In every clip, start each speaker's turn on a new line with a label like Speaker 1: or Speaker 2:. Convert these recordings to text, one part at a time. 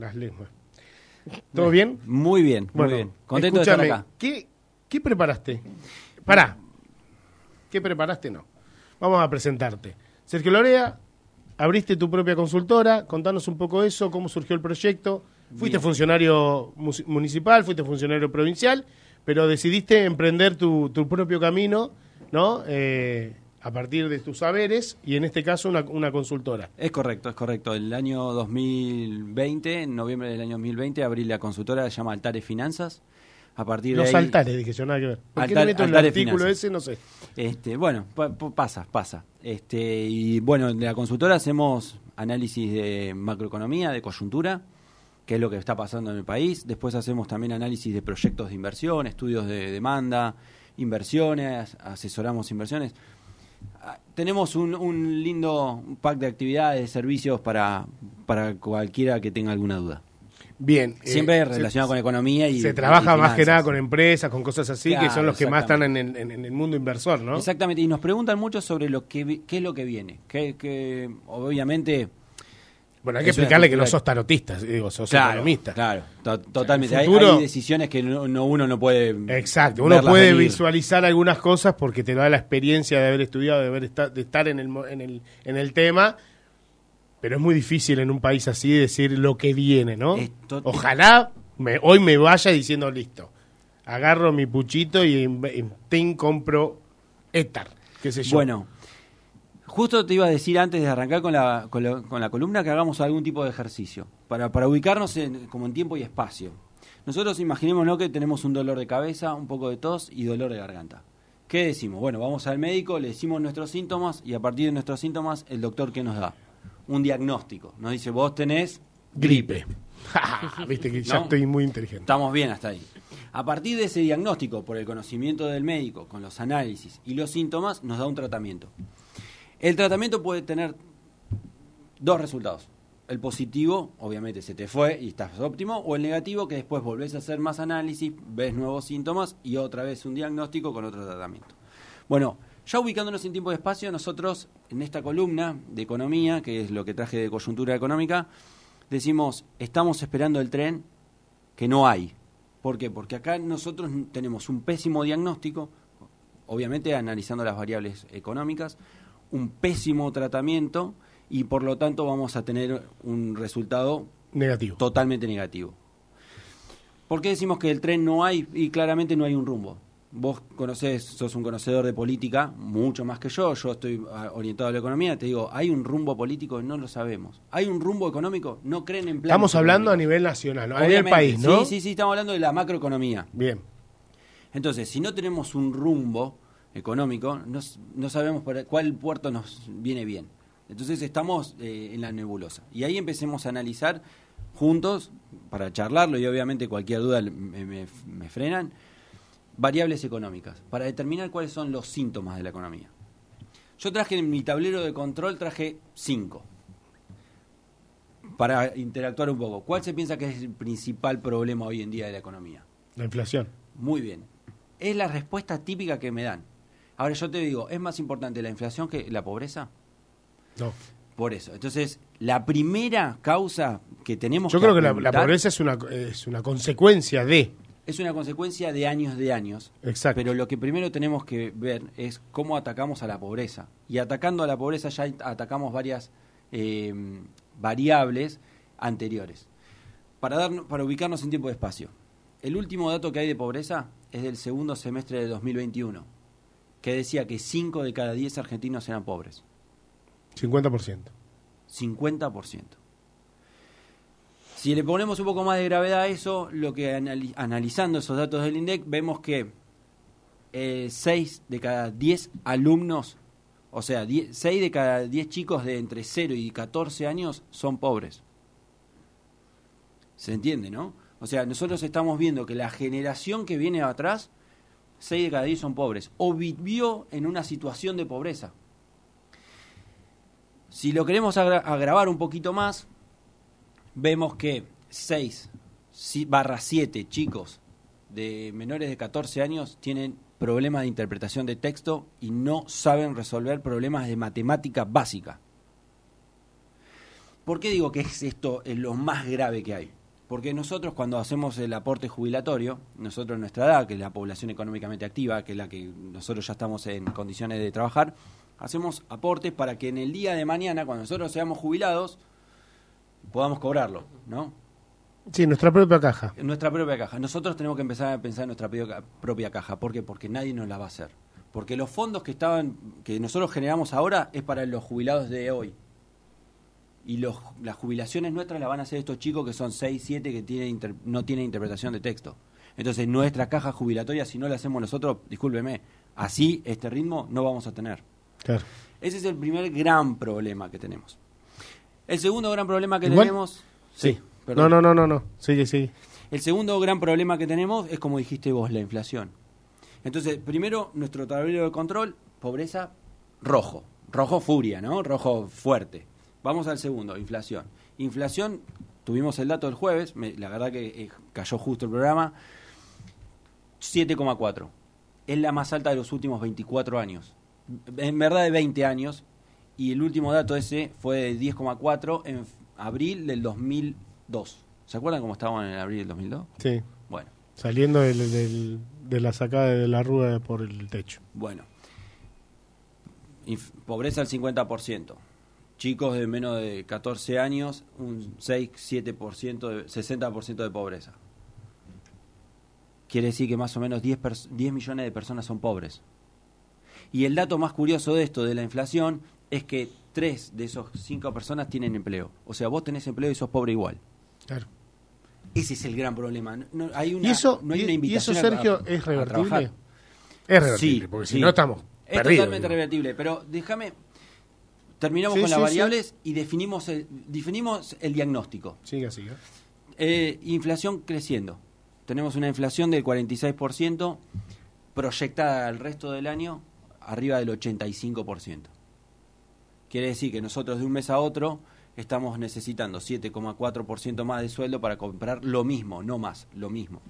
Speaker 1: las lenguas. ¿Todo bien?
Speaker 2: Muy bien, muy bien. Contento de estar
Speaker 1: ¿qué, preparaste? Pará. ¿Qué preparaste? No. Vamos a presentarte. Sergio Lorea, abriste tu propia consultora, contanos un poco eso, cómo surgió el proyecto. Fuiste funcionario municipal, fuiste funcionario provincial, pero decidiste emprender tu, propio camino, ¿no? Eh, a partir de tus
Speaker 2: saberes y en este caso una, consultora. Es correcto, es correcto. El año 2020, en noviembre del año 2020, abrí la consultora, se llama Altares Finanzas. A partir Los de ahí, altares,
Speaker 1: dije yo, nada que ver. ¿Por qué meto el artículo ese?
Speaker 2: No sé. Este, bueno, pasa, pasa. Este, y bueno, en la consultora hacemos análisis de macroeconomía, de coyuntura, qué es lo que está pasando en el país. Después hacemos también análisis de proyectos de inversión, estudios de demanda, inversiones, asesoramos inversiones. Ah, tenemos un, lindo pack de actividades, de servicios para, para cualquiera que tenga alguna duda. Bien. Eh, Siempre relacionado con economía y. Se trabaja más que nada con
Speaker 1: empresas, con cosas así, que son los que más están
Speaker 2: en el, mundo inversor, ¿no? Exactamente. Y nos preguntan mucho sobre lo que qué es lo que viene. Que, que obviamente bueno, hay que explicarle que no sos tarotista, digo, sos economista. Claro, totalmente. hay, decisiones que no, uno no puede. Exacto, uno puede
Speaker 1: visualizar algunas cosas porque te da la experiencia de haber estudiado, de, haber de estar en el, en, el, en el tema, pero es muy difícil en un país así decir lo que viene, ¿no? Ojalá hoy me vaya diciendo listo, agarro mi
Speaker 2: puchito y en, compro étar, qué sé yo. Bueno, Justo te iba a decir antes de arrancar con la, con columna que hagamos algún tipo de ejercicio, para, para ubicarnos en, como en tiempo y espacio. Nosotros imaginémonos que tenemos un dolor de cabeza, un poco de tos y dolor de garganta. ¿Qué decimos? Bueno, vamos al médico, le decimos nuestros síntomas y a partir de nuestros síntomas el doctor qué nos da? Un diagnóstico. Nos dice, vos tenés gripe. Viste que ya estoy muy inteligente. Estamos bien hasta ahí. A partir de ese diagnóstico, por el conocimiento del médico, con los análisis y los síntomas, nos da un tratamiento. El tratamiento puede tener dos resultados. El positivo, obviamente, se te fue y estás óptimo, o el negativo, que después volvés a hacer más análisis, ves nuevos síntomas y otra vez un diagnóstico con otro tratamiento. Bueno, ya ubicándonos en tiempo y espacio, nosotros en esta columna de economía, que es lo que traje de coyuntura económica, decimos, estamos esperando el tren que no hay. ¿Por qué? Porque acá nosotros tenemos un pésimo diagnóstico, obviamente analizando las variables económicas, un pésimo tratamiento y por lo tanto vamos a tener un resultado negativo. Totalmente negativo. ¿Por qué decimos que el tren no hay y claramente no hay un rumbo? Vos conocés, sos un conocedor de política mucho más que yo, yo estoy ah, orientado a la economía, te digo, ¿hay un rumbo político? No lo sabemos. ¿Hay un rumbo económico? No creen en plan. Estamos hablando a nivel nacional, a nivel país, ¿no? Sí, sí, sí, estamos hablando de la macroeconomía. Bien. Entonces, si no tenemos un rumbo, económico, no, sabemos para cuál puerto nos viene bien. Entonces estamos eh, en la nebulosa. Y ahí empecemos a analizar juntos, para charlarlo y obviamente cualquier duda me, me frenan, variables económicas, para determinar cuáles son los síntomas de la economía. Yo traje en mi tablero de control, traje cinco para interactuar un poco, ¿cuál se piensa que es el principal problema hoy en día de la economía? La inflación. Muy bien. Es la respuesta típica que me dan. Ahora yo te digo, ¿es más importante la inflación que la pobreza? No. Por eso. Entonces, la primera causa que tenemos Yo creo que la, pobreza
Speaker 1: es una, es una consecuencia de...
Speaker 2: Es una consecuencia de años de años. Exacto. Pero lo que primero tenemos que ver es cómo atacamos a la pobreza. Y atacando a la pobreza ya atacamos varias eh, variables anteriores. Para, dar, para ubicarnos en tiempo de espacio, el último dato que hay de pobreza es del segundo semestre de 2021 que decía que 5 de cada 10 argentinos eran pobres. 50%. 50%. Si le ponemos un poco más de gravedad a eso, lo que analizando esos datos del INDEC, vemos que 6 eh, de cada 10 alumnos, o sea, 6 de cada 10 chicos de entre 0 y 14 años son pobres. ¿Se entiende, no? O sea, nosotros estamos viendo que la generación que viene atrás 6 de cada 10 son pobres, o vivió en una situación de pobreza. Si lo queremos agravar un poquito más, vemos que 6 barra 7 chicos de menores de 14 años tienen problemas de interpretación de texto y no saben resolver problemas de matemática básica. ¿Por qué digo que es esto lo más grave que hay? Porque nosotros cuando hacemos el aporte jubilatorio, nosotros en nuestra edad, que es la población económicamente activa, que es la que nosotros ya estamos en condiciones de trabajar, hacemos aportes para que en el día de mañana, cuando nosotros seamos jubilados, podamos cobrarlo, ¿no?
Speaker 1: Sí, nuestra propia caja.
Speaker 2: nuestra propia caja. Nosotros tenemos que empezar a pensar en nuestra propia caja. ¿Por qué? Porque nadie nos la va a hacer. Porque los fondos que estaban, que nosotros generamos ahora es para los jubilados de hoy y las jubilaciones nuestras las van a hacer estos chicos que son 6, 7 que tienen no tienen interpretación de texto. Entonces, nuestra caja jubilatoria, si no la hacemos nosotros, discúlpeme, así este ritmo no vamos a tener. Ese es el primer gran problema que tenemos. El segundo gran problema que tenemos. Sí. No, no, no,
Speaker 1: no, sigue. Sí, sí.
Speaker 2: El segundo gran problema que tenemos es, como dijiste vos, la inflación. Entonces, primero, nuestro tablero de control, pobreza, rojo. Rojo furia, ¿no? Rojo fuerte. Vamos al segundo, inflación. Inflación, tuvimos el dato el jueves, la verdad que eh, cayó justo el programa, 7,4. Es la más alta de los últimos 24 años. En verdad de 20 años. Y el último dato ese fue de 10,4 en abril del 2002. ¿Se acuerdan cómo estaban en abril del 2002? Sí. Bueno.
Speaker 1: Saliendo de la sacada de la rueda por el techo.
Speaker 2: Bueno. pobreza al 50% chicos de menos de 14 años, un 6, 7%, de, 60% de pobreza. Quiere decir que más o menos 10, millones de personas son pobres. Y el dato más curioso de esto, de la inflación, es que 3 de esos 5 personas tienen empleo. O sea, vos tenés empleo y sos pobre igual. Claro. Ese es el gran problema. No, hay una, ¿Y eso, no hay una invitación ¿y eso Sergio, es revertible?
Speaker 1: es revertible, porque si no estamos. Es totalmente
Speaker 2: revertible, pero déjame Terminamos con las variables y definimos el, definimos el diagnóstico. Siga, siga. Eh, inflación creciendo. Tenemos una inflación del 46% proyectada al resto del año arriba del 85%. Quiere decir que nosotros de un mes a otro estamos necesitando 7,4% más de sueldo para comprar lo mismo, no más, lo mismo.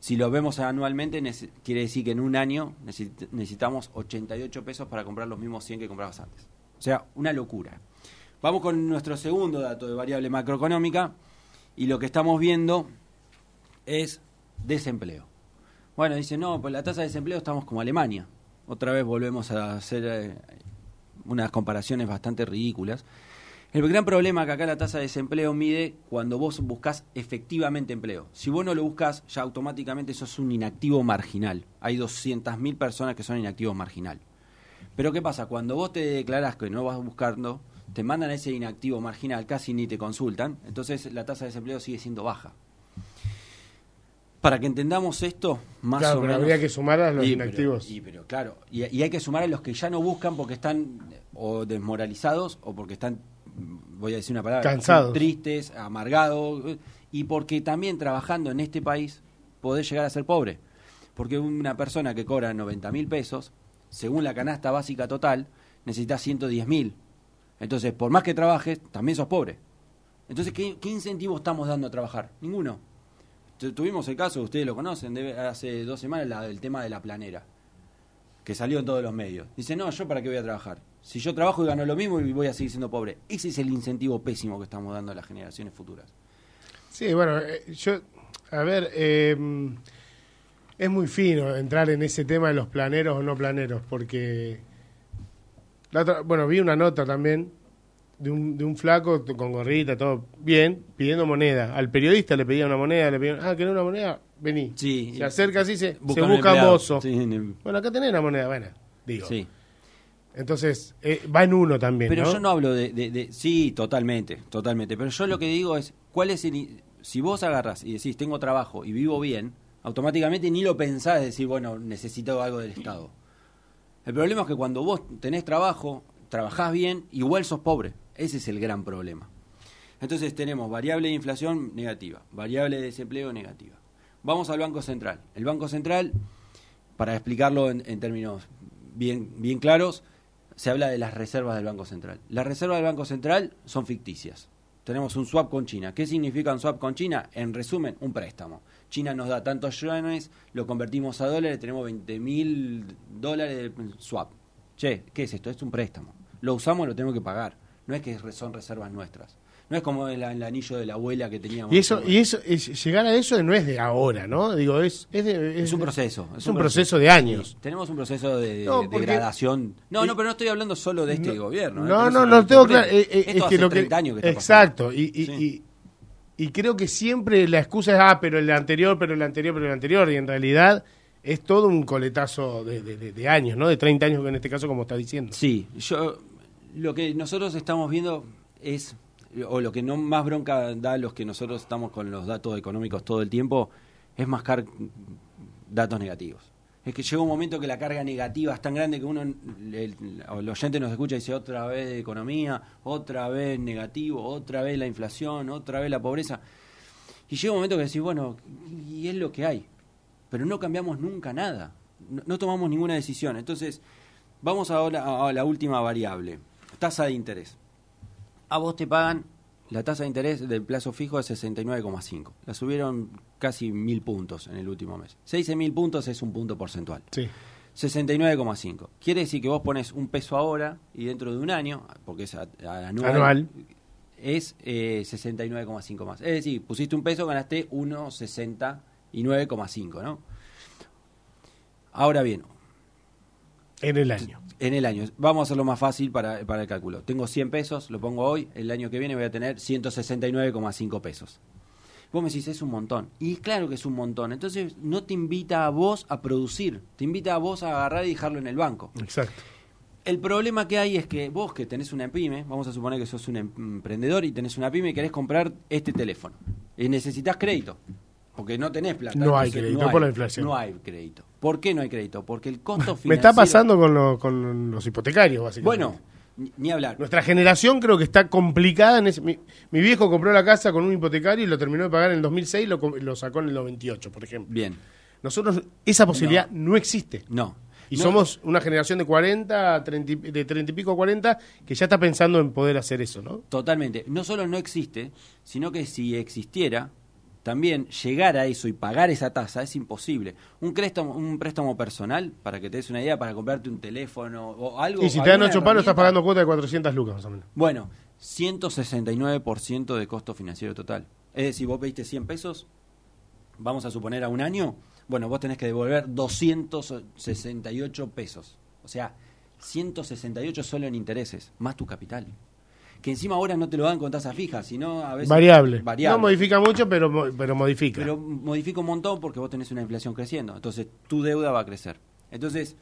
Speaker 2: Si lo vemos anualmente, quiere decir que en un año necesitamos 88 pesos para comprar los mismos 100 que comprabas antes. O sea, una locura. Vamos con nuestro segundo dato de variable macroeconómica y lo que estamos viendo es desempleo. Bueno, dice, no, pues la tasa de desempleo estamos como Alemania. Otra vez volvemos a hacer eh, unas comparaciones bastante ridículas. El gran problema que acá la tasa de desempleo mide cuando vos buscas efectivamente empleo. Si vos no lo buscas, ya automáticamente sos un inactivo marginal. Hay 200.000 personas que son inactivos marginales. Pero ¿qué pasa? Cuando vos te declarás que no vas buscando, te mandan ese inactivo marginal, casi ni te consultan, entonces la tasa de desempleo sigue siendo baja. Para que entendamos esto, más claro, o pero Habría que sumar a los inactivos. Sí, pero, claro, y, hay que sumar a los que ya no buscan porque están eh, o desmoralizados o porque están, voy a decir una palabra, cansados, tristes, amargados y porque también trabajando en este país podés llegar a ser pobre. Porque una persona que cobra 90 mil pesos según la canasta básica total, necesitas 110 mil. Entonces, por más que trabajes, también sos pobre. Entonces, ¿qué, incentivo estamos dando a trabajar? Ninguno. tuvimos el caso, ustedes lo conocen, hace dos semanas la, el tema de la planera, que salió en todos los medios. Dice, no, yo para qué voy a trabajar. Si yo trabajo y gano lo mismo y voy a seguir siendo pobre. Ese es el incentivo pésimo que estamos dando a las generaciones futuras.
Speaker 1: Sí, bueno, eh, yo, a ver, eh, es muy fino entrar en ese tema de los planeros o no planeros, porque... bueno, vi una nota también de un, de un flaco con gorrita, todo bien, pidiendo moneda. Al periodista le pedía una moneda, le pedían, ah, ¿querés una moneda? Vení. se acerca así, se busca, se busca Bueno, acá tenés una moneda, bueno, digo. Sí. Entonces, eh, va en uno también. Pero yo no
Speaker 2: hablo de, de, Sí, totalmente, totalmente. Pero yo lo que digo es, ¿cuál es Si vos agarras y decís, tengo trabajo y vivo bien, automáticamente ni lo pensás, es decir, bueno, necesito algo del Estado. El problema es que cuando vos tenés trabajo, trabajás bien, igual sos pobre. Ese es el gran problema. Entonces tenemos variable de inflación negativa, variable de desempleo negativa. Vamos al Banco Central. El Banco Central, para explicarlo en, términos bien, bien claros, se habla de las reservas del Banco Central. Las reservas del Banco Central son ficticias. Tenemos un swap con China. ¿Qué significa un swap con China? En resumen, un préstamo. China nos da tantos yuanes, lo convertimos a dólares, tenemos 20 mil dólares de swap. Che, ¿qué es esto? Es un préstamo. Lo usamos, lo tenemos que pagar. No es que son reservas nuestras. No es como el, anillo de la abuela que teníamos. Y eso,
Speaker 1: y eso llegar a eso no es de ahora, ¿no? Digo, es, es, un proceso. Es, un proceso, de años.
Speaker 2: tenemos un proceso de, degradación. No, no, pero no estoy hablando solo de este gobierno. ¿eh? No, no, no, tengo claro. Eh, eh, es que lo Exacto.
Speaker 1: y y creo que siempre la excusa es, ah, pero el anterior, pero el anterior, pero el anterior, y en realidad es todo un coletazo de, años, ¿no? De 30 años en este caso, como está diciendo. Sí,
Speaker 2: yo lo que nosotros estamos viendo es, o lo que no más bronca da los que nosotros estamos con los datos económicos todo el tiempo, es mascar datos negativos es que llega un momento que la carga negativa es tan grande que uno, el, oyente nos escucha y dice otra vez economía, otra vez negativo, otra vez la inflación, otra vez la pobreza. Y llega un momento que decís, bueno, y es lo que hay. Pero no cambiamos nunca nada, no, tomamos ninguna decisión. Entonces, vamos ahora a la última variable, tasa de interés. A vos te pagan la tasa de interés del plazo fijo es 69,5. La subieron casi mil puntos en el último mes. Seis mil puntos es un punto porcentual. Sí. 69,5. Quiere decir que vos pones un peso ahora y dentro de un año, porque es anual, anual. es 69,5 eh, más. Es decir, pusiste un peso, ganaste 1,69,5, ¿no? Ahora bien, en el año. En el año. Vamos a hacerlo más fácil para, el cálculo. Tengo 100 pesos, lo pongo hoy, el año que viene voy a tener 169,5 pesos. Vos me decís, es un montón. Y claro que es un montón. Entonces no te invita a vos a producir, te invita a vos a agarrar y dejarlo en el banco. Exacto. El problema que hay es que vos que tenés una pyme, vamos a suponer que sos un em, emprendedor y tenés una pyme y querés comprar este teléfono. Y necesitas crédito, porque no tenés plata. No hay crédito por la inflación. No hay crédito. ¿Por qué no hay crédito? Porque el costo financiero... Me está pasando
Speaker 1: con, los hipotecarios,
Speaker 2: básicamente. Bueno, ni, hablar. Nuestra
Speaker 1: generación creo que está complicada en ese... Mi, viejo compró la casa con un hipotecario y lo terminó de pagar en el 2006 y lo, sacó en el 98, por ejemplo. Bien. Nosotros, esa posibilidad no,
Speaker 2: existe. No. Y somos
Speaker 1: una generación de 40, 30, de 30 y pico a 40,
Speaker 2: que ya está pensando en poder hacer eso, ¿no? Totalmente. No solo no existe, sino que si existiera, también llegar a eso y pagar esa tasa es imposible. Un préstamo, un préstamo personal, para que te des una idea, para comprarte un teléfono o algo. Y si te dan ocho palos, estás pagando
Speaker 1: cuota de 400 lucas más o menos. Bueno,
Speaker 2: 169% de costo financiero total. Es decir, vos pediste 100 pesos, vamos a suponer a un año, bueno, vos tenés que devolver 268 pesos. O sea, 168 solo en intereses, más tu capital que encima ahora no te lo dan con tasa fija, sino a veces... Variable. No modifica mucho, pero, pero modifica. Pero modifica un montón porque vos tenés una inflación creciendo, entonces tu deuda va a crecer. Entonces,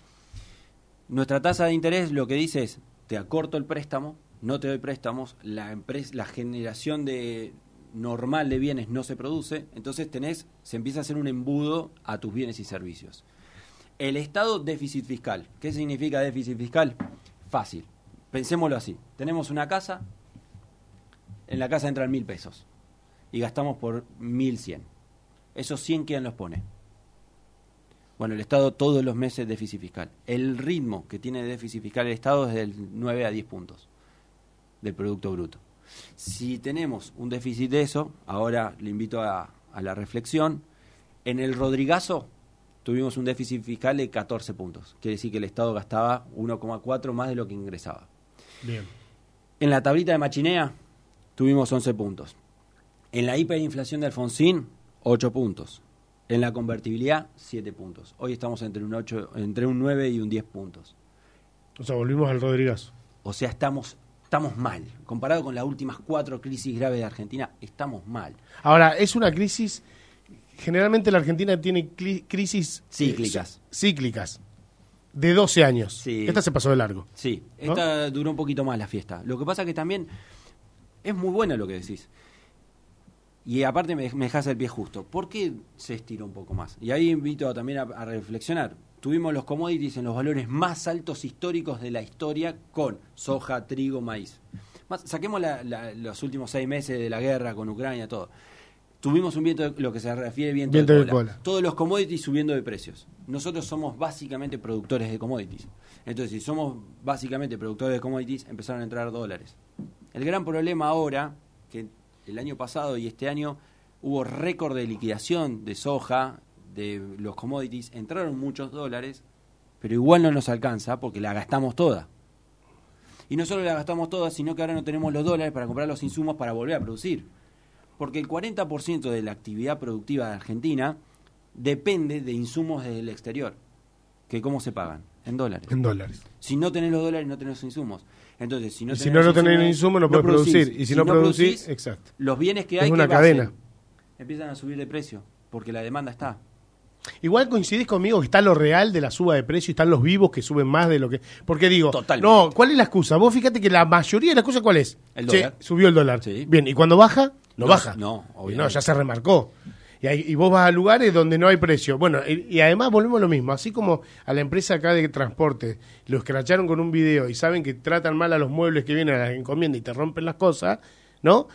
Speaker 2: nuestra tasa de interés lo que dice es, te acorto el préstamo, no te doy préstamos, la, la generación de normal de bienes no se produce, entonces tenés, se empieza a hacer un embudo a tus bienes y servicios. El Estado déficit fiscal. ¿Qué significa déficit fiscal? Fácil. Pensémoslo así. Tenemos una casa, en la casa entran mil pesos y gastamos por mil cien. Esos cien, ¿quién los pone? Bueno, el Estado todos los meses déficit fiscal. El ritmo que tiene el déficit fiscal el Estado es del 9 a 10 puntos del Producto Bruto. Si tenemos un déficit de eso, ahora le invito a, a la reflexión, en el Rodrigazo tuvimos un déficit fiscal de 14 puntos. Quiere decir que el Estado gastaba 1,4 más de lo que ingresaba. Bien. En la tablita de Machinea tuvimos 11 puntos. En la hiperinflación de Alfonsín, 8 puntos. En la convertibilidad, 7 puntos. Hoy estamos entre un, entre un 9 y un 10 puntos. O sea, volvimos al Rodríguez. O sea, estamos estamos mal. Comparado con las últimas cuatro crisis graves de Argentina, estamos mal.
Speaker 1: Ahora, es una crisis. Generalmente la Argentina tiene crisis eh, cíclicas. cíclicas de 12 años. Sí. Esta se pasó de largo.
Speaker 2: Sí, esta duró un poquito más la fiesta. Lo que pasa que también es muy bueno lo que decís. Y aparte me, me el pie justo. ¿Por qué se estiró un poco más? Y ahí invito también a, reflexionar. Tuvimos los commodities en los valores más altos históricos de la historia con soja, trigo, maíz. saquemos los últimos seis meses de la guerra con Ucrania, todo. Tuvimos un viento, de, lo que se refiere viento, viento de, de, cola. Todos los commodities subiendo de precios. Nosotros somos básicamente productores de commodities. Entonces, si somos básicamente productores de commodities, empezaron a entrar dólares. El gran problema ahora, que el año pasado y este año hubo récord de liquidación de soja, de los commodities, entraron muchos dólares, pero igual no nos alcanza porque la gastamos toda. Y no solo la gastamos toda, sino que ahora no tenemos los dólares para comprar los insumos para volver a producir porque el 40% de la actividad productiva de Argentina depende de insumos desde el exterior, que cómo se pagan, en dólares. En dólares. Si no tenés los dólares, no tenés los insumos. Entonces, si no, tenés, los insumos, no, podés producir. Y si, no, producís, exacto. los bienes que hay... una cadena. empiezan a subir de precio, porque la demanda está.
Speaker 1: Igual coincidís conmigo que está lo real de la suba de precio y están los vivos que suben más de lo que. Porque digo, no, ¿cuál es la excusa? Vos fíjate que la mayoría de las excusa, ¿cuál es? El dólar. subió el dólar. Sí. Bien, y cuando baja, no, baja.
Speaker 2: No, No, ya
Speaker 1: se remarcó. Y, vos vas a lugares donde no hay precio. Bueno, y, además volvemos a lo mismo, así como a la empresa acá de transporte, lo escracharon con un video y saben que tratan mal a los muebles que vienen a la encomienda y te rompen las cosas, ¿no?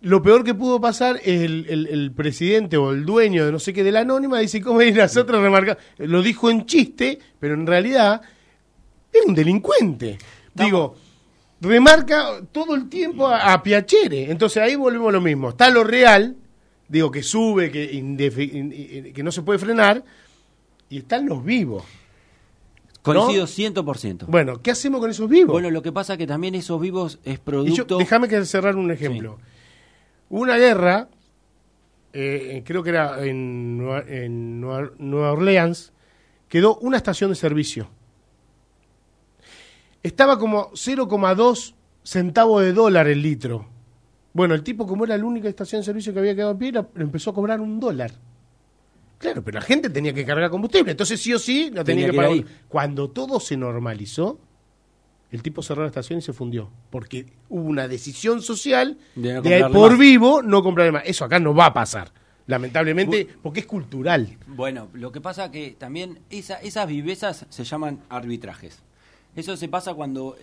Speaker 1: Lo peor que pudo pasar es el, presidente o el dueño de no sé qué, de la anónima, dice, ¿cómo ir nosotros remarcar? Lo dijo en chiste, pero en realidad era un delincuente. Digo remarca todo el tiempo a, piachere Entonces ahí volvemos a lo mismo. Está lo real, digo, que sube, que, que no se puede frenar, y están los
Speaker 2: vivos. conocidos ciento por
Speaker 1: Bueno, ¿qué hacemos con esos vivos? Bueno, lo que pasa es que también esos vivos es producto... Déjame que cerrar un ejemplo. Una guerra, eh, creo que era en, en Nueva Orleans, quedó una estación de servicio estaba como 0,2 centavos de dólar el litro. Bueno, el tipo, como era la única estación de servicio que había quedado en pie, empezó a cobrar un dólar. Claro, pero la gente tenía que cargar combustible, entonces sí o sí no tenía, que pagar. Cuando todo se normalizó, el tipo cerró la estación y se fundió, porque hubo una decisión social
Speaker 2: de, por
Speaker 1: vivo no comprar más. Eso acá no va a pasar, lamentablemente, porque es cultural.
Speaker 2: Bueno, lo que pasa que también esa, esas vivezas se llaman arbitrajes. Eso se pasa cuando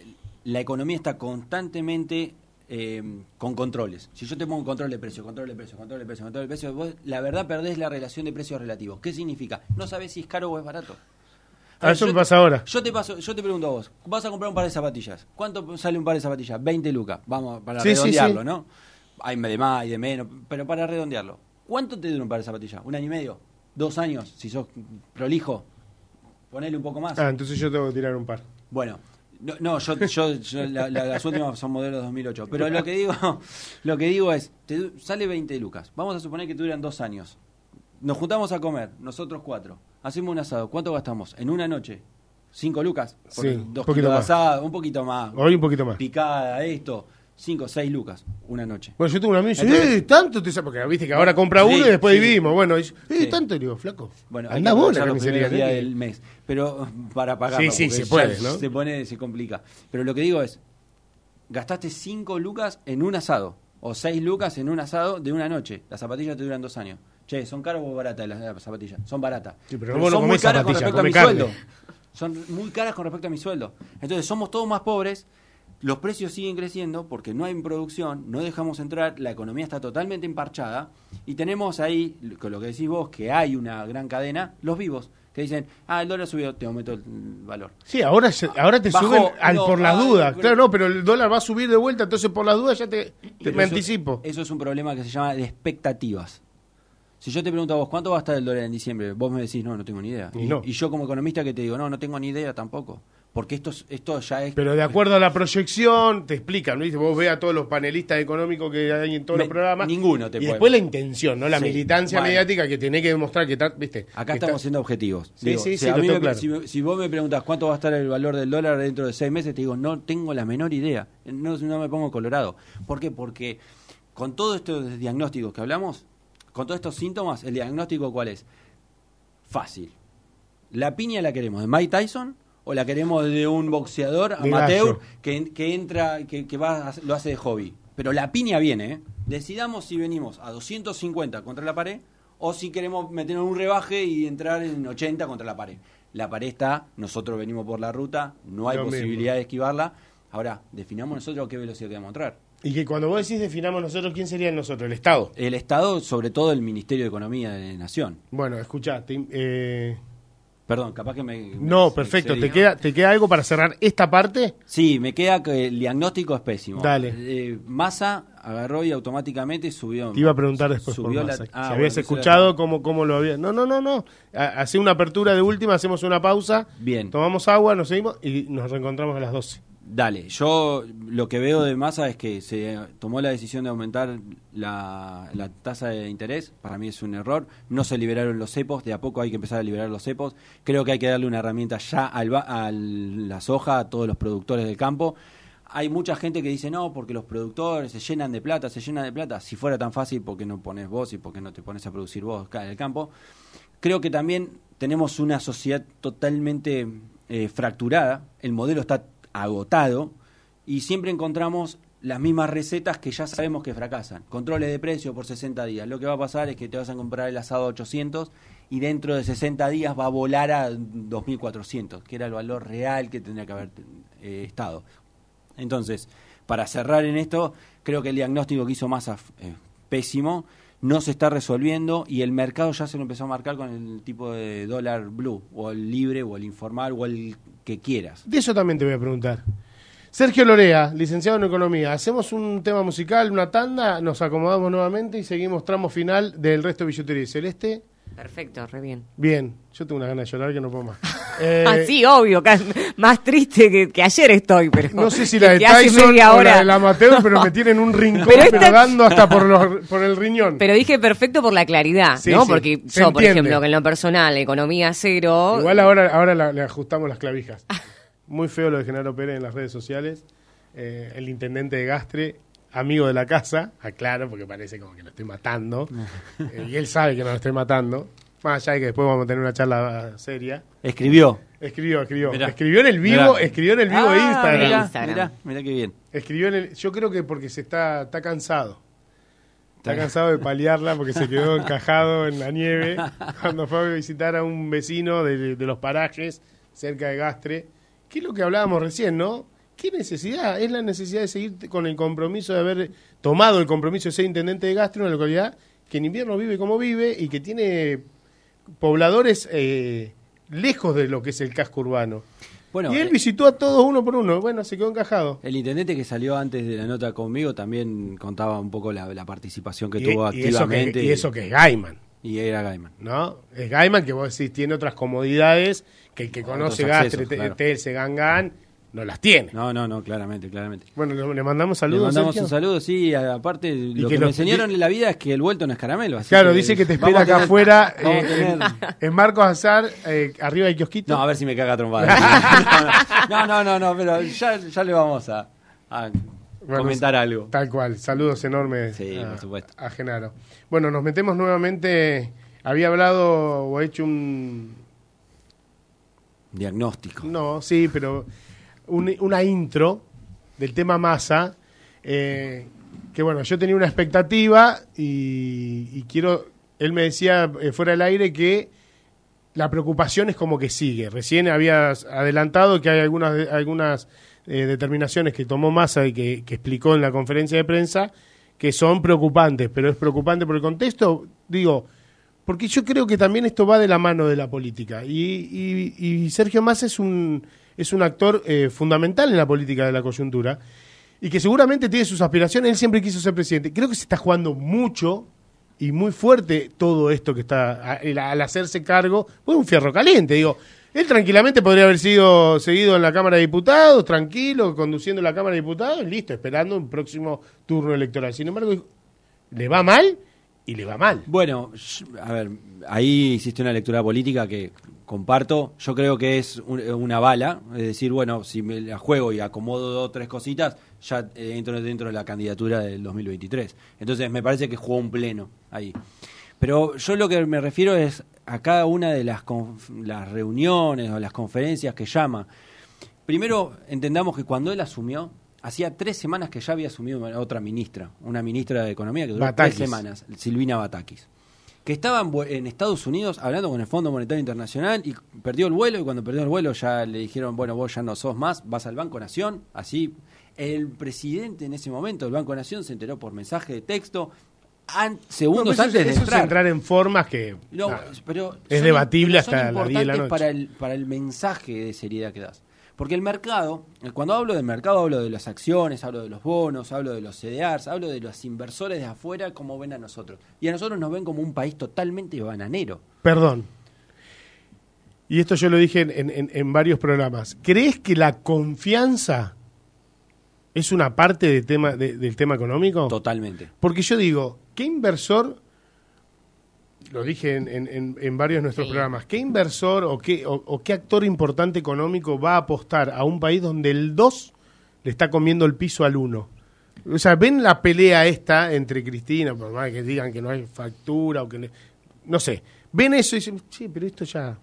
Speaker 2: la economía está constantemente em, con controles. Si yo te pongo control de precio, control de precio, control de precio, control de precio, vos la verdad perdés la relación de precios relativos. ¿Qué significa? No sabés si es caro o es barato.
Speaker 1: A ah, eso me pasa ahora. Yo
Speaker 2: te paso, yo te pregunto a vos, vas a comprar un par de zapatillas. ¿Cuánto sale un par de zapatillas? 20 lucas. Vamos para redondearlo, ¿no? Hay de más, y de menos, pero para redondearlo. ¿Cuánto te dura un par de zapatillas? ¿Un año y medio? ¿Dos años? Si sos prolijo, ponele un poco más. Ah, entonces yo tengo que tirar un par. Bueno, no, yo, las últimas son modelos 2008. Pero lo que digo, lo que digo es, te, sale 20 lucas. Vamos a suponer que duran dos años. Nos juntamos a comer, nosotros cuatro. Hacemos un asado. ¿Cuánto gastamos? En una noche. ¿Cinco lucas? sí, dos un poquito más. asado, un poquito más. Hoy un poquito más. Picada, esto. 5, 6 lucas una noche. Bueno, yo tengo
Speaker 1: una amigo y dice,
Speaker 2: ¡eh, tanto! Te porque viste que ahora compra uno y después dividimos. Bueno, dice, ¡eh,
Speaker 1: tanto! Y digo, flaco.
Speaker 2: Bueno, anda vos la camisería. día del mes. Pero para pagar. Sí, sí, se puede, ¿no? Se pone, se complica. Pero lo que digo es, gastaste 5 lucas en un asado. O 6 lucas en un asado de una noche. Las zapatillas te duran dos años. Che, ¿son caras o baratas las, zapatillas? Son baratas. pero, pero son muy caras con respecto a mi sueldo. Son muy caras con respecto a mi sueldo. Entonces somos todos más pobres los precios siguen creciendo porque no hay producción, no dejamos entrar, la economía está totalmente emparchada y tenemos ahí, con lo que decís vos, que hay una gran cadena, los vivos, que dicen, ah, el dólar subió, te aumento el valor. Sí, ahora,
Speaker 1: ahora te suben al, por las dudas, claro, no, pero el dólar va a subir de vuelta, entonces por las dudas ya te, anticipo.
Speaker 2: Eso es un problema que se llama de expectativas. Si yo te pregunto a vos, ¿cuánto va a estar el dólar en diciembre? Vos me decís, no, no tengo ni idea. Y, yo como economista que te digo, no, no tengo ni idea tampoco. Porque esto, esto ya es...
Speaker 1: Pero de pues, acuerdo a la proyección, te explican, ¿no? Vos ve a todos los panelistas económicos que hay en todos los programas. Ninguno te Y después la intención, ¿no? La militancia mediática
Speaker 2: que tiene que demostrar que... Viste, Acá estamos siendo objetivos. si, vos me preguntas cuánto va a estar el valor del dólar dentro de seis meses, te digo, no tengo la menor idea. No, no me pongo colorado. ¿Por qué? Porque con todos estos diagnósticos que hablamos, con todos estos síntomas, el diagnóstico cuál es? Fácil. ¿La piña la queremos de Mike Tyson o la queremos de un boxeador amateur que, entra, que, que va, lo hace de hobby? Pero la piña viene, ¿eh? Decidamos si venimos a 250 contra la pared o si queremos meter un rebaje y entrar en 80 contra la pared. La pared está, nosotros venimos por la ruta, no hay posibilidad de esquivarla. Ahora, definamos nosotros qué velocidad queremos entrar. Y que cuando vos decís definamos nosotros, ¿quién sería nosotros? El Estado. El Estado, sobre todo el Ministerio de Economía de Nación. Bueno, escuchá, eh, Perdón, capaz que me... No, perfecto. ¿Te queda, ¿Te queda algo para cerrar esta parte? Sí, me queda que el diagnóstico es pésimo. Dale. Eh, masa agarró y automáticamente subió... Te iba a preguntar después por ah, si habías escuchado
Speaker 1: cómo, cómo lo había... No, no, no, no. hacemos una apertura de última, hacemos una
Speaker 2: pausa. Bien. Tomamos agua, nos seguimos y nos reencontramos a las 12. Dale, yo lo que veo de masa es que se tomó la decisión de aumentar la, tasa de interés, para mí es un error, no se liberaron los cepos, de a poco hay que empezar a liberar los cepos, creo que hay que darle una herramienta ya al, a la soja, a todos los productores del campo. Hay mucha gente que dice no, porque los productores se llenan de plata, se llenan de plata, si fuera tan fácil, ¿por qué no pones vos y por qué no te pones a producir vos acá en el campo? Creo que también tenemos una sociedad totalmente eh, fracturada, el modelo está agotado y siempre encontramos las mismas recetas que ya sabemos que fracasan. Controles de precio por 60 días. Lo que va a pasar es que te vas a comprar el asado a 800 y dentro de 60 días va a volar a 2.400, que era el valor real que tendría que haber eh, estado. Entonces, para cerrar en esto, creo que el diagnóstico que hizo Massa eh, pésimo no se está resolviendo y el mercado ya se lo empezó a marcar con el tipo de dólar blue, o el libre, o el informal, o el que quieras.
Speaker 1: De eso también te voy a preguntar. Sergio Lorea, licenciado en Economía, hacemos un tema musical, una tanda, nos acomodamos nuevamente y seguimos tramo final del resto de y Celeste. Perfecto, re bien. Bien, yo tengo una ganas de llorar que no puedo más. ah,
Speaker 2: eh, sí, obvio, más triste que, ayer estoy, pero... No sé si la de Tyson o la del
Speaker 1: pero me tienen un rincón pero, hasta por, los, por el riñón. Pero dije
Speaker 2: perfecto por la claridad, ¿no? Porque yo, por ejemplo, que en lo personal, economía cero...
Speaker 1: Igual ahora, ahora le ajustamos las clavijas. Muy feo lo de Genaro Pérez en las redes sociales. Eh, el intendente de Gastre amigo de la casa, aclaro, porque parece como que lo estoy matando. Eh, y él sabe que no lo estoy matando. Más allá de que después vamos a tener una charla seria. Escribió. Escribió, escribió. Escribió en el vivo, escribió en el vivo de ah, Instagram. Mirá, qué bien. Escribió en el, yo creo que porque se está, está cansado. Está cansado de paliarla porque se quedó encajado en la nieve cuando fue a visitar a un vecino de, de los parajes cerca de Gastre. ¿Qué es lo que hablábamos recién, no? ¿Qué necesidad? Es la necesidad de seguir con el compromiso de haber tomado el compromiso de ser intendente de Gastro, una localidad que en invierno vive como vive y que tiene pobladores eh, lejos de lo que es el casco urbano. y él eh, visitó a todos uno por uno, bueno, se quedó encajado.
Speaker 2: El intendente que salió antes de la nota conmigo también contaba un poco la, participación que tuvo e- activamente. y eso que es Gaiman. Y era Gaiman.
Speaker 1: ¿No? Es Gaiman que vos decís, tiene otras comodidades que el que conoce Gastre, claro.
Speaker 2: Gangán no las tiene. No, no, no, claramente, claramente. Bueno, le mandamos saludos. Le mandamos un saludo, sí. Aparte, lo que, me enseñaron en la vida es que el vuelto no es caramelo. claro, dice que te espera acá afuera, eh,
Speaker 1: en, Marcos Azar, eh, arriba del kiosquito. No, a ver si me caga trombada. no, no, no, no, pero ya, le vamos a, comentar algo. Tal cual, saludos enormes sí, a, por supuesto. a Genaro. Bueno, nos metemos nuevamente. Había hablado o hecho un...
Speaker 2: Diagnóstico.
Speaker 1: No, sí, pero una intro del tema masa. Eh, que bueno, yo tenía una expectativa y, quiero. Él me decía eh, fuera del aire que la preocupación es como que sigue. Recién habías adelantado que hay algunas, algunas eh, determinaciones que tomó Massa y que, explicó en la conferencia de prensa que son preocupantes, pero es preocupante por el contexto, digo, porque yo creo que también esto va de la mano de la política. Y, y, y Sergio Massa es un es un actor eh, fundamental en la política de la coyuntura y que seguramente tiene sus aspiraciones. Él siempre quiso ser presidente. Creo que se está jugando mucho y muy fuerte todo esto que está al hacerse cargo. Fue un fierro caliente, digo. Él tranquilamente podría haber sido seguido en la Cámara de Diputados, tranquilo, conduciendo la Cámara de Diputados, listo, esperando un próximo turno electoral. Sin embargo, le va mal y le va mal.
Speaker 2: Bueno, a ver, ahí hiciste una lectura política que comparto, yo creo que es eh, una bala, es decir, bueno, si me la juego y acomodo dos o tres cositas, ya eh, entro dentro de la candidatura del 2023. Entonces me parece que jugó un pleno ahí. Pero yo lo que me refiero es a cada una de las, reuniones o las conferencias que llama. Primero, entendamos que cuando él asumió, hacía tres semanas que ya había asumido otra ministra, una ministra de Economía que duró tres semanas, Silvina Batakis que estaban en, Estados Unidos hablando con el Fondo Monetario Internacional y perdió el vuelo y cuando perdió el vuelo ya le dijeron, bueno, vos ya no sos más, vas al Banco Nación, así el presidente en ese momento del Banco Nación se enteró por mensaje de texto segundos antes de entrar.
Speaker 1: en formas que es debatible hasta la 10 de la noche. Para
Speaker 2: el, para el mensaje de seriedad que das. Porque el mercado, eh, cuando hablo del mercado, hablo de las acciones, hablo de los bonos, hablo de los CDRs, hablo de los inversores de afuera, como ven a nosotros. Y a nosotros nos ven como un país totalmente bananero.
Speaker 1: Perdón. Y esto yo lo dije en, varios programas. ¿Crees que la confianza es una parte tema, del tema económico? Totalmente. Porque yo digo, ¿qué inversor lo dije en, varios de nuestros programas, ¿qué inversor o qué, o, qué actor importante económico va a apostar a un país donde el 2 le está comiendo el piso al 1? O sea, ven la pelea esta entre Cristina, por más que digan que no hay factura o que... no sé, ven eso y dicen, sí, pero esto ya...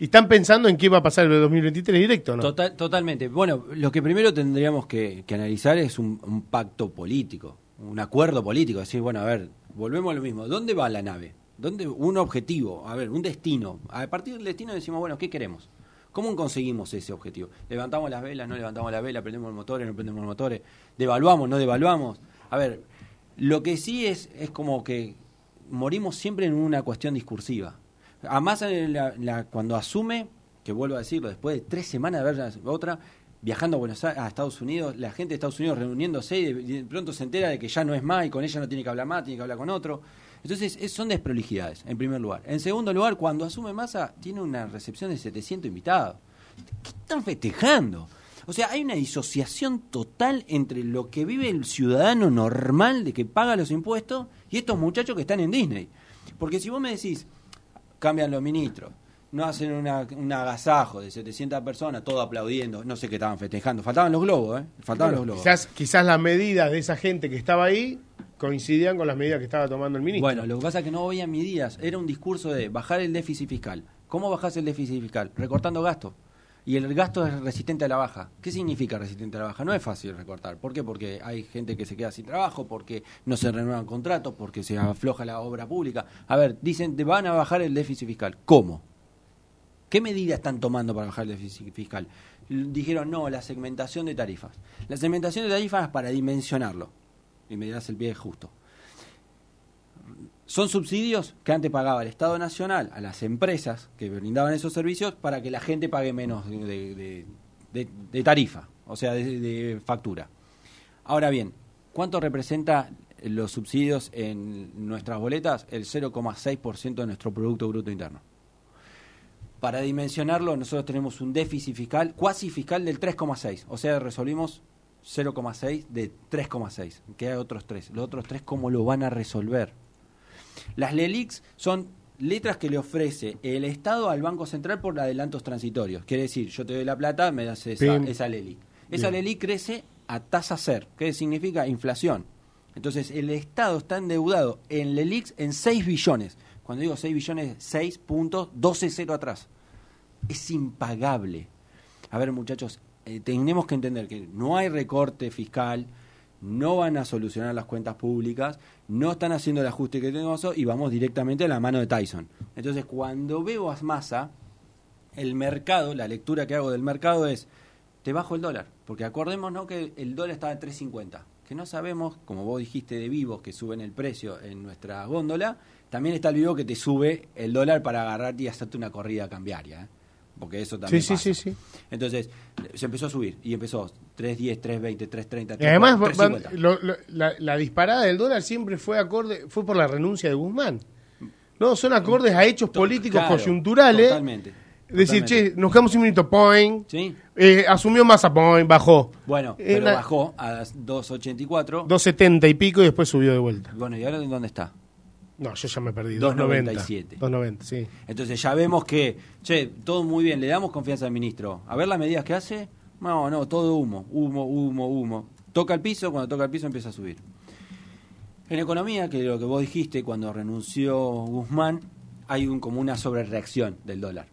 Speaker 1: Y están pensando en qué va a
Speaker 2: pasar el 2023 directo, ¿no? totalmente. Bueno, lo que primero tendríamos que, analizar es un, un, pacto político, un acuerdo político. Decir, bueno, a ver, volvemos a lo mismo. ¿Dónde va la nave? ¿Dónde, un objetivo, a ver, un destino. A partir del destino decimos, bueno, ¿qué queremos? ¿Cómo conseguimos ese objetivo? ¿Levantamos las velas, no levantamos las velas, prendemos los motores, no prendemos los motores? ¿Devaluamos, no devaluamos? A ver, lo que sí es, es como que morimos siempre en una cuestión discursiva. Además, más cuando asume, que vuelvo a decirlo, después de tres semanas de ver otra, viajando a, Estados Unidos, la gente de Estados Unidos reuniéndose y de, pronto se entera de que ya no es más y con ella no tiene que hablar más, tiene que hablar con otro. Entonces son desprolijidades, en primer lugar. En segundo lugar, cuando asume Massa, tiene una recepción de 700 invitados. ¿Qué están festejando? O sea, hay una disociación total entre lo que vive el ciudadano normal de que paga los impuestos y estos muchachos que están en Disney. Porque si vos me decís, cambian los ministros, no hacen un agasajo de 700 personas, todo aplaudiendo, no sé qué estaban festejando, faltaban los globos, ¿eh? Faltaban los globos.
Speaker 1: Quizás, las medidas de esa gente que estaba ahí
Speaker 2: coincidían con las medidas que estaba tomando el ministro. Bueno, lo que pasa es que no había medidas, era un discurso de bajar el déficit fiscal. ¿Cómo bajas el déficit fiscal? Recortando gastos. Y el gasto es resistente a la baja. ¿Qué significa resistente a la baja? No es fácil recortar. ¿Por qué? Porque hay gente que se queda sin trabajo, porque no se renuevan contratos, porque se afloja la obra pública. A ver, dicen, van a bajar el déficit fiscal. ¿Cómo? ¿Qué medidas están tomando para bajar el déficit fiscal? Dijeron, no, la segmentación de tarifas. La segmentación de tarifas para dimensionarlo. Y me das el pie justo. Son subsidios que antes pagaba el Estado Nacional a las empresas que brindaban esos servicios para que la gente pague menos de, tarifa, o sea, de factura. Ahora bien, ¿cuánto representa los subsidios en nuestras boletas? El 0,6% de nuestro Producto Bruto Interno. Para dimensionarlo, nosotros tenemos un déficit fiscal, cuasi fiscal del 3,6. O sea, resolvimos 0,6 de 3,6. queda otros tres? Los otros tres, ¿cómo lo van a resolver? Las LELIX son letras que le ofrece el Estado al Banco Central por adelantos transitorios. Quiere decir, yo te doy la plata, me das esa, esa LELIC. Esa LELIC crece a tasa cero, ¿Qué significa inflación. Entonces, el Estado está endeudado en LELIX en 6 billones. Cuando digo 6 billones, 6 puntos, 12 cero atrás es impagable. A ver, muchachos, eh, tenemos que entender que no hay recorte fiscal, no van a solucionar las cuentas públicas, no están haciendo el ajuste que tenemos y vamos directamente a la mano de Tyson. Entonces, cuando veo a el mercado, la lectura que hago del mercado es, te bajo el dólar, porque acordémonos que el dólar estaba en 3.50, que no sabemos, como vos dijiste de vivos que suben el precio en nuestra góndola, también está el vivo que te sube el dólar para agarrarte y hacerte una corrida cambiaria. ¿eh? porque eso también. Sí, sí, sí, Entonces, se empezó a subir y empezó 3.10, 3.20, 3.30. veinte además,
Speaker 1: 3.50. la, disparada del dólar siempre fue acorde, fue por la renuncia de Guzmán. No, son acordes a hechos políticos coyunturales. Decir, che, nos quedamos un minuto, point. ¿Sí? Eh, asumió masa, point, bajó.
Speaker 2: Bueno, eh, pero bajó a 2.84.
Speaker 1: 2.70 y pico y después subió de vuelta.
Speaker 2: Bueno, ¿y ahora dónde está? No, yo ya me perdí. 2.97.
Speaker 1: 2.90, sí.
Speaker 2: Entonces ya vemos que, che, todo muy bien, le damos confianza al ministro. A ver las medidas que hace. No, no, todo humo, humo, humo, humo. Toca el piso, cuando toca el piso empieza a subir. En economía, que lo que vos dijiste cuando renunció Guzmán, hay un, como una sobrereacción del dólar.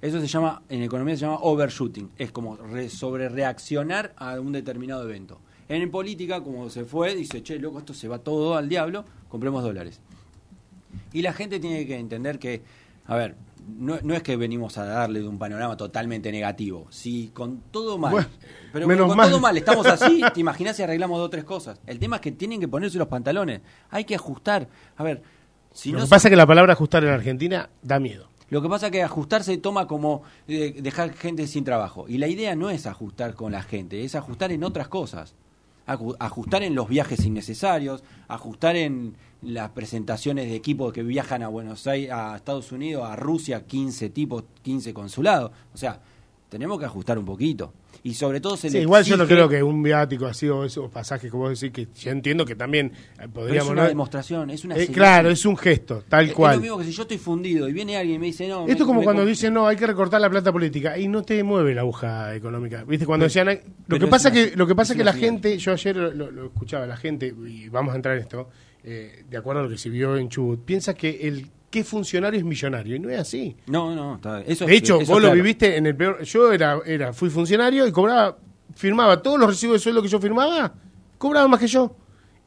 Speaker 2: Eso se llama, en economía se llama overshooting, es como sobrereaccionar a un determinado evento. En política, como se fue, dice, che, loco, esto se va todo al diablo, compremos dólares. Y la gente tiene que entender que, a ver, no, es que venimos a darle de un panorama totalmente negativo. Si con todo mal, pero con todo mal estamos así, te imaginas si arreglamos dos o tres cosas. El tema es que tienen que ponerse los pantalones, hay que ajustar. A ver, si Lo que pasa es que
Speaker 1: la palabra ajustar en Argentina da miedo.
Speaker 2: Lo que pasa es que ajustarse toma como eh, dejar gente sin trabajo. Y la idea no es ajustar con la gente, es ajustar en otras cosas. Ajustar en los viajes innecesarios, ajustar en, las presentaciones de equipos que viajan a Buenos Aires, a Estados Unidos, a Rusia, 15 tipos, 15 consulados. O sea, tenemos que ajustar un poquito. Y sobre todo se sí, Igual yo no creo que
Speaker 1: un viático así o esos pasajes como vos decís, que yo
Speaker 2: entiendo que también eh, podríamos... es una demostración, es una... Eh, claro, es
Speaker 1: un gesto, tal cual. Es lo mismo que
Speaker 2: si yo estoy fundido y viene alguien y me dice, no... Esto es como cuando
Speaker 1: dicen, no, hay que recortar la plata política y no te mueve la aguja económica. ¿Viste? Cuando decían... Lo que, pasa que, lo que pasa es que la gente, yo ayer lo, lo escuchaba, la gente, y vamos a entrar en esto eh, de acuerdo a lo que se vio en Chubut, piensa que el que funcionario es millonario y no es así. No, no,
Speaker 2: eso De hecho, vos lo viviste
Speaker 1: en el peor. Yo era, era, fui funcionario y cobraba, firmaba todos los recibos de sueldo que yo firmaba, cobraba más que yo.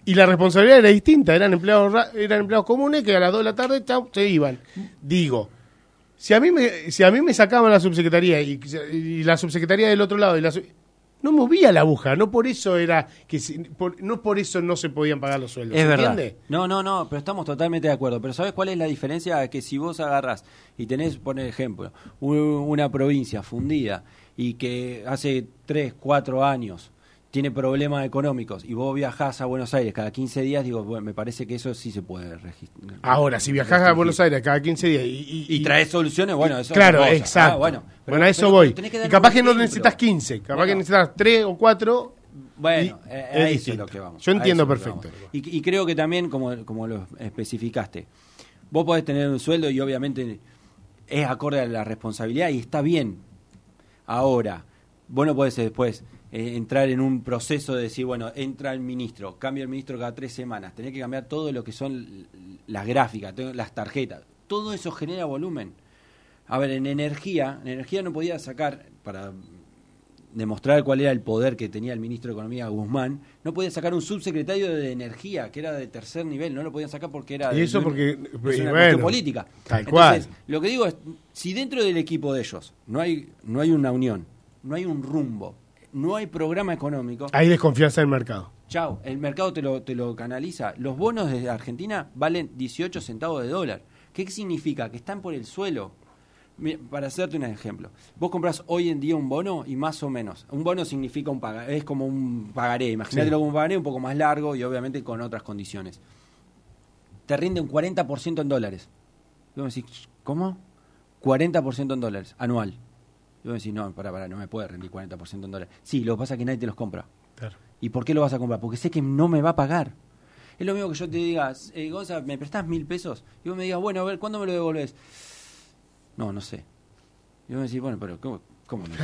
Speaker 1: Y la responsabilidad era distinta, eran empleados, eran empleados comunes que a las 2 de la tarde chau, se iban. Digo, si a mí me, si a mí me sacaban la subsecretaría y, y la subsecretaría del otro lado y la no movía la aguja, no por eso era que
Speaker 2: no por eso no se podían pagar los sueldos. Es verdad. No, no, no, pero estamos totalmente de acuerdo. Pero ¿sabes cuál es la diferencia? Que si vos agarrás y tenés, por ejemplo, una provincia fundida y que hace tres cuatro años tiene problemas económicos y vos viajás a Buenos Aires cada 15 días, digo, bueno, me parece que eso sí se puede registrar. Ahora, si viajás a Buenos
Speaker 1: Aires cada 15 días y...
Speaker 2: traes soluciones, bueno, eso Claro, ah, exacto. bueno,
Speaker 1: bueno, a eso voy. y capaz que no necesitas 15, capaz que necesitas 3 o 4. Bueno, eh, es eso es lo que vamos. Yo entiendo perfecto.
Speaker 2: Y, creo que también, como, como lo especificaste, vos podés tener un sueldo y obviamente es acorde a la responsabilidad y está bien. Ahora, vos no podés después eh, entrar en un proceso de decir, bueno, entra el ministro, cambia el ministro cada tres semanas, tenés que cambiar todo lo que son las gráficas, las tarjetas, todo eso genera volumen. A ver, en energía, en energía no podía sacar, para demostrar cuál era el poder que tenía el ministro de Economía Guzmán, no podía sacar un subsecretario de Energía, que era de tercer nivel, no lo podían sacar porque era... eso porque... una política. Tal Entonces, cual. Lo que digo es, si dentro del equipo de ellos no hay, no hay una unión, no hay un rumbo, no hay programa económico. Hay
Speaker 1: desconfianza del mercado.
Speaker 2: Chao, el mercado te lo, te lo canaliza. Los bonos de Argentina valen 18 centavos de dólar. ¿Qué significa? Que están por el suelo. para hacerte un ejemplo, vos compras hoy en día un bono y más o menos. Un bono significa un paga, es como un pagaré, imagínate un pagaré un poco más largo y obviamente con otras condiciones. Te rinde un 40% en dólares. ¿cómo? 40% en dólares anual. Y vos decís, no, para, para, no me puede rendir 40% en dólares. Sí, lo que pasa es que nadie te los compra. ¿Y por qué lo vas a comprar? Porque sé que no me va a pagar. Es lo mismo que yo te diga, eh, ¿me prestás mil pesos? Y vos me digas, bueno, a ver, ¿cuándo me lo devolvés? No, no sé. Y vos me decís, bueno, pero ¿cómo, no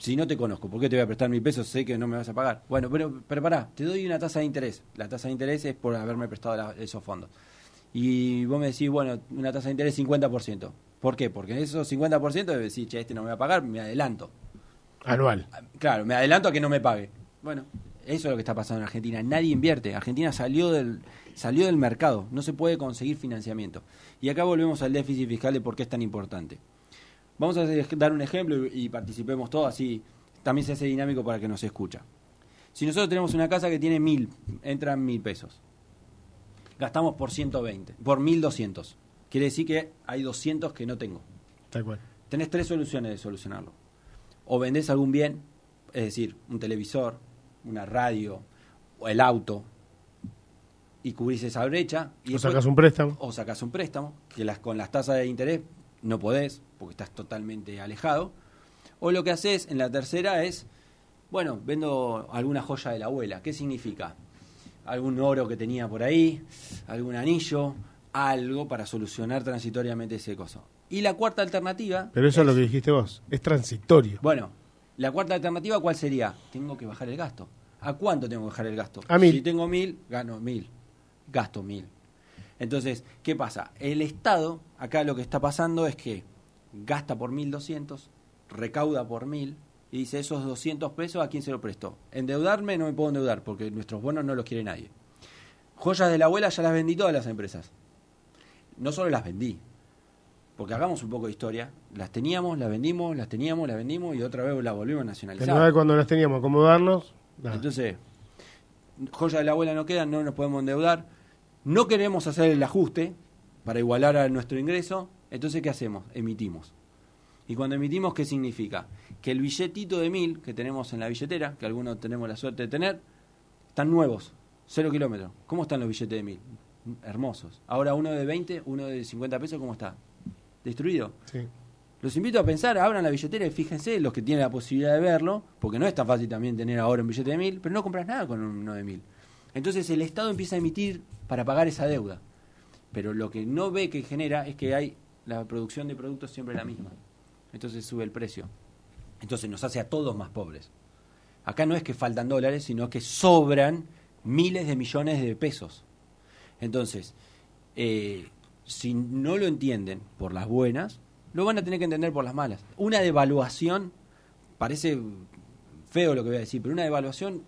Speaker 2: Si no te conozco, ¿por qué te voy a prestar mil pesos? Sé que no me vas a pagar. Bueno, pero, pará, te doy una tasa de interés. La tasa de interés es por haberme prestado esos fondos. Y vos me decís, bueno, una tasa de interés 50%. ¿Por qué? Porque esos 50% de decir, che, este no me va a pagar, me adelanto. Anual. Ah, claro, me adelanto a que no me pague. Bueno, eso es lo que está pasando en Argentina. Nadie invierte. Argentina salió del, salió del mercado. No se puede conseguir financiamiento. Y acá volvemos al déficit fiscal de por qué es tan importante. Vamos a dar un ejemplo y participemos todos, así también se hace dinámico para que nos escucha. Si nosotros tenemos una casa que tiene mil, entran mil pesos. Gastamos por 120, por 1200. Quiere decir que hay 200 que no tengo. Tal cual. Tenés tres soluciones de solucionarlo. O vendés algún bien, es decir, un televisor, una radio, o el auto, y cubrís esa brecha. Y o sacas un préstamo. O sacas un préstamo, que las, con las tasas de interés no podés, porque estás totalmente alejado. O lo que haces en la tercera es, bueno, vendo alguna joya de la abuela. ¿Qué significa? Algún oro que tenía por ahí, algún anillo, algo para solucionar transitoriamente ese coso. Y la cuarta alternativa... Pero eso es, lo que dijiste vos, es transitorio. Bueno, la cuarta alternativa, ¿cuál sería? Tengo que bajar el gasto. ¿A cuánto tengo que bajar el gasto? A mil. Si tengo mil, gano mil. Gasto mil. Entonces, ¿qué pasa? El Estado, acá lo que está pasando es que gasta por mil doscientos, recauda por mil, y dice, esos doscientos pesos, ¿a quién se lo prestó? Endeudarme no me puedo endeudar porque nuestros bonos no los quiere nadie. Joyas de la abuela ya las vendí todas las empresas no solo las vendí, porque hagamos un poco de historia, las teníamos, las vendimos, las teníamos, las vendimos y otra vez las volvimos a nacionalizar. Pero
Speaker 1: cuando las teníamos, acomodarnos. darnos?
Speaker 2: Entonces, joya de la abuela no queda, no nos podemos endeudar, no queremos hacer el ajuste para igualar a nuestro ingreso, entonces ¿qué hacemos? Emitimos. Y cuando emitimos, ¿qué significa? Que el billetito de mil que tenemos en la billetera, que algunos tenemos la suerte de tener, están nuevos, cero kilómetros. ¿Cómo están los billetes de mil? hermosos. Ahora uno de 20, uno de 50 pesos, ¿cómo está? Destruido. Sí. Los invito a pensar, abran la billetera y fíjense los que tienen la posibilidad de verlo, porque no es tan fácil también tener ahora un billete de mil, pero no compras nada con uno de mil. Entonces el Estado empieza a emitir para pagar esa deuda. Pero lo que no ve que genera es que hay la producción de productos siempre la misma. Entonces sube el precio. Entonces nos hace a todos más pobres. Acá no es que faltan dólares, sino que sobran miles de millones de pesos. Entonces, eh, si no lo entienden por las buenas, lo van a tener que entender por las malas. Una devaluación, parece feo lo que voy a decir, pero una devaluación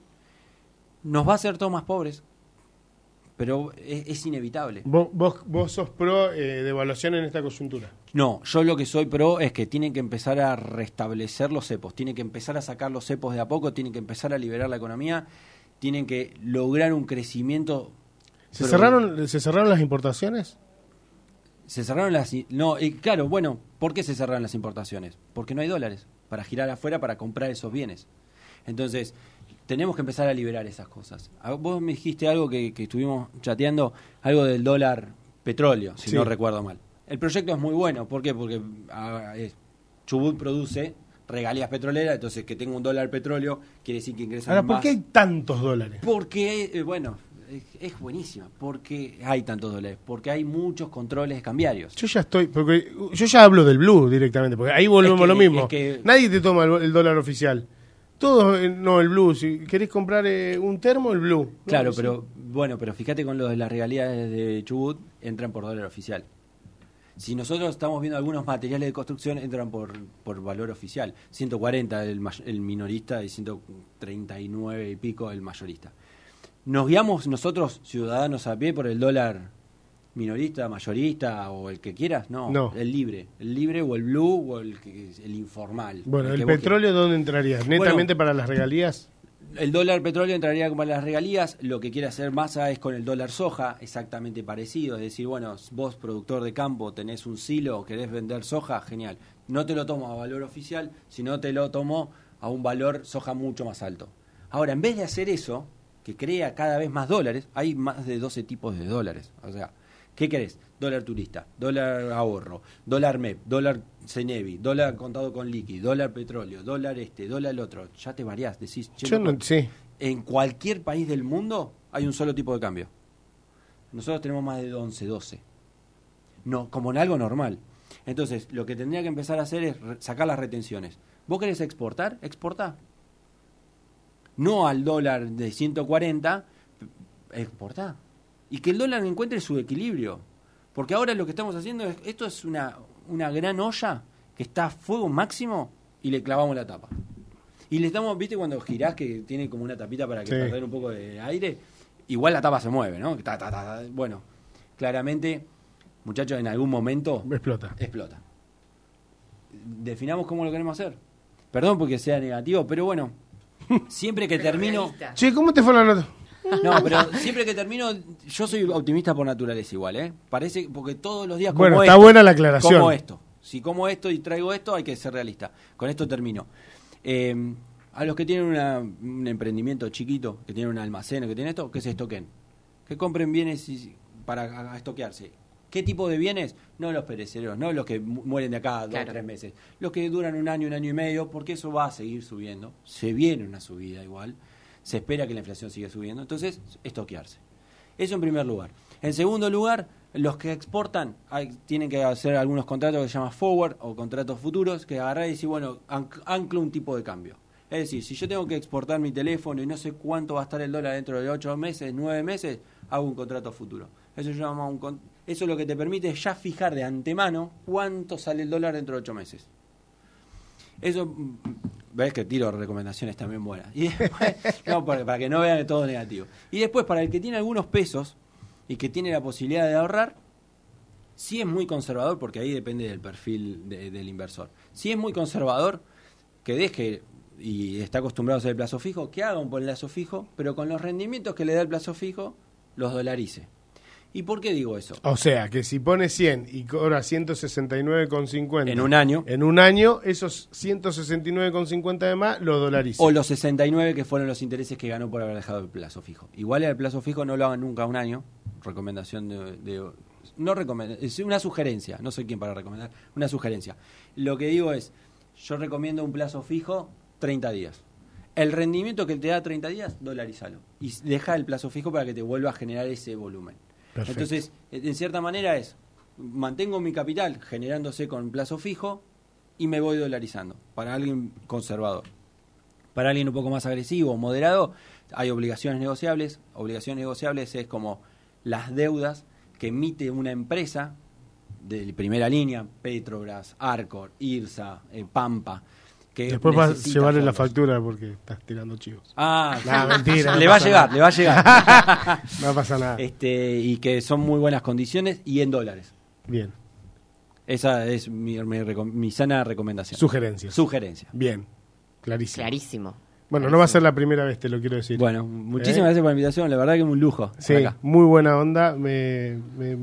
Speaker 2: nos va a hacer todos más pobres, pero es, inevitable.
Speaker 1: ¿Vos, sos pro eh, devaluación en esta coyuntura?
Speaker 2: No, yo lo que soy pro es que tienen que empezar a restablecer los cepos, tienen que empezar a sacar los cepos de a poco, tienen que empezar a liberar la economía, tienen que lograr un crecimiento ¿Se,
Speaker 1: cerraron, ¿Se cerraron las importaciones?
Speaker 2: Se cerraron las... No, y claro, bueno, ¿por qué se cerraron las importaciones? Porque no hay dólares para girar afuera para comprar esos bienes. Entonces, tenemos que empezar a liberar esas cosas. Ah, vos me dijiste algo que, estuvimos chateando, algo del dólar petróleo, si no recuerdo mal. El proyecto es muy bueno, ¿por qué? Porque ah, Chubut produce regalías petroleras, entonces que tenga un dólar petróleo quiere decir que ingresan Ahora, ¿por qué hay
Speaker 1: tantos dólares?
Speaker 2: Porque, eh, bueno, es, buenísima, porque hay tantos dólares, porque hay muchos controles cambiarios.
Speaker 1: Yo ya estoy, porque yo ya hablo del blue directamente, porque ahí volvemos lo mismo. Nadie te
Speaker 2: toma el, dólar oficial. Todos, eh, no, el blue.
Speaker 1: Si querés comprar eh, un termo, el blue.
Speaker 2: claro, pero bueno, pero fíjate con lo de las regalías de Chubut, entran por dólar oficial. Si nosotros estamos viendo algunos materiales de construcción, entran por, por valor oficial. 140 el, el minorista y 139 y pico el mayorista. ¿Nos guiamos nosotros, ciudadanos a pie, por el dólar minorista, mayorista o el que quieras? No, no. el libre. El libre o el blue o el, el informal. Bueno, ¿el, petróleo
Speaker 1: dónde entraría? ¿Netamente para las regalías?
Speaker 2: El dólar petróleo entraría para las regalías. Lo que quiere hacer Massa es con el dólar soja, exactamente parecido. Es decir, bueno, vos, productor de campo, tenés un silo, querés vender soja, genial. No te lo tomo a valor oficial, sino te lo tomo a un valor soja mucho más alto. Ahora, en vez de hacer eso, que crea cada vez más dólares, hay más de 12 tipos de dólares. O sea, ¿qué querés? Dólar turista, dólar ahorro, dólar MEP, dólar CENEVI, dólar contado con líquido, dólar petróleo, dólar este, dólar el otro. Ya te variás, decís, Yo no, sé en cualquier país del mundo hay un solo tipo de cambio. Nosotros tenemos más de 11, 12. No, como en algo normal. Entonces, lo que tendría que empezar a hacer es sacar las retenciones. ¿Vos querés exportar? Exportá no al dólar de 140, exportá. Y que el dólar encuentre su equilibrio. Porque ahora lo que estamos haciendo es, esto es una, una gran olla que está a fuego máximo y le clavamos la tapa. Y le estamos, viste, cuando girás que tiene como una tapita para que perder un poco de aire, igual la tapa se mueve, ¿no? bueno, claramente, muchachos, en algún momento... Explota. Explota. Definamos cómo lo queremos hacer. Perdón porque sea negativo, pero bueno, Siempre que termino. ¿cómo te fue la nota? No, pero siempre que termino, yo soy optimista por naturaleza igual, ¿eh? Parece, porque todos los días como Bueno, está esto, buena la aclaración. esto. Si como esto y traigo esto, hay que ser realista. Con esto termino. Em, a los que tienen un emprendimiento chiquito, que tienen un almacén, que tienen esto, que se estoquen. Que compren bienes para estoquearse. ¿Qué tipo de bienes? No los pereceros, no los que mueren de acá dos o tres meses, los que duran un año, un año y medio, porque eso va a seguir subiendo. Se viene una subida igual, se espera que la inflación siga subiendo, entonces estoquearse. Eso en primer lugar. En segundo lugar, los que exportan tienen que hacer algunos contratos que se llaman forward o contratos futuros, que agarrar y decir, bueno, anclo un tipo de cambio. Es decir, si yo tengo que exportar mi teléfono y no sé cuánto va a estar el dólar dentro de ocho meses, nueve meses, hago un contrato futuro. Eso se llama un eso es lo que te permite ya fijar de antemano cuánto sale el dólar dentro de ocho meses. Eso, mm, mm, ves que tiro recomendaciones también buenas. Y no, para, que no vean todo negativo. Y después, para el que tiene algunos pesos y que tiene la posibilidad de ahorrar, sí es muy conservador, porque ahí depende del perfil del inversor. Si es muy conservador, que deje y está acostumbrado a hacer el plazo fijo, que haga un plazo fijo, pero con los rendimientos que le da el plazo fijo, los dolarice. ¿Y por qué digo eso?
Speaker 1: O sea, que si pone 100 y cobra 169,50 en un año, en un año esos 169,50
Speaker 2: de más lo dolariza. O los 69 que fueron los intereses que ganó por haber dejado el plazo fijo. Igual el plazo fijo no lo hagan nunca un año, recomendación de, no recomendación, es una sugerencia, no soy quién para recomendar, una sugerencia. Lo que digo es, yo recomiendo un plazo fijo 30 días el rendimiento que te da 30 días, dolarízalo. Y deja el plazo fijo para que te vuelva a generar ese volumen. Entonces, en cierta manera es, mantengo mi capital generándose con plazo fijo y me voy dolarizando. Para alguien conservador. Para alguien un poco más agresivo, moderado, hay obligaciones negociables. Obligaciones negociables es como las deudas que emite una empresa de primera línea, Petrobras, Arcor, IRSA, eh, Pampa, Después vas a llevarle la
Speaker 1: factura porque estás tirando chivos.
Speaker 2: Ah, mentira. le va a llegar, le va a llegar. no pasa nada. Este, y que son muy buenas condiciones y en dólares. Bien. Esa es mi, mi sana recomendación. Sugerencia. Sugerencia. Bien. Clarísimo. Clarísimo.
Speaker 1: Bueno, no va a ser la primera vez, te lo quiero decir. Bueno, muchísimas ¿Eh? gracias por la invitación, la verdad que es un lujo. Sí, muy buena onda, me,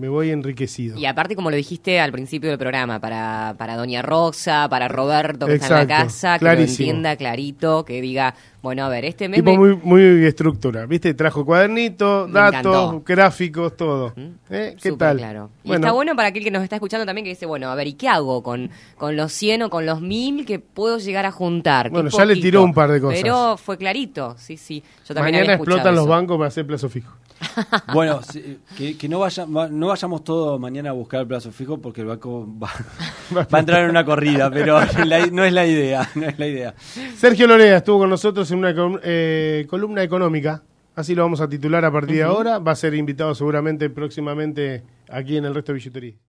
Speaker 1: voy enriquecido. Y
Speaker 2: aparte, como lo dijiste al principio del programa, para, para Doña Rosa, para Roberto que está en la casa, que lo entienda clarito, que diga, bueno, a ver, este meme... Tipo muy,
Speaker 1: muy estructura, ¿viste? Trajo cuadernito, datos, gráficos, todo.
Speaker 2: ¿Eh? ¿Qué tal? Y está bueno para aquel que nos está escuchando también que dice, bueno, a ver, ¿y qué hago con, con los 100 o con los 1000 que puedo llegar a juntar? Bueno, ya le tiró un par de cosas. Pero fue clarito, sí, sí. Yo también Mañana explotan los
Speaker 1: bancos para hacer plazo fijo.
Speaker 2: Bueno, que, no, vaya, no vayamos todos mañana a buscar el plazo fijo porque el banco va, a entrar en una corrida, pero no es la idea, no es la idea.
Speaker 1: Sergio Lorea estuvo con nosotros en una eh, columna económica, así lo vamos a titular a partir de ahora, va a ser invitado seguramente próximamente aquí en el resto de billutería.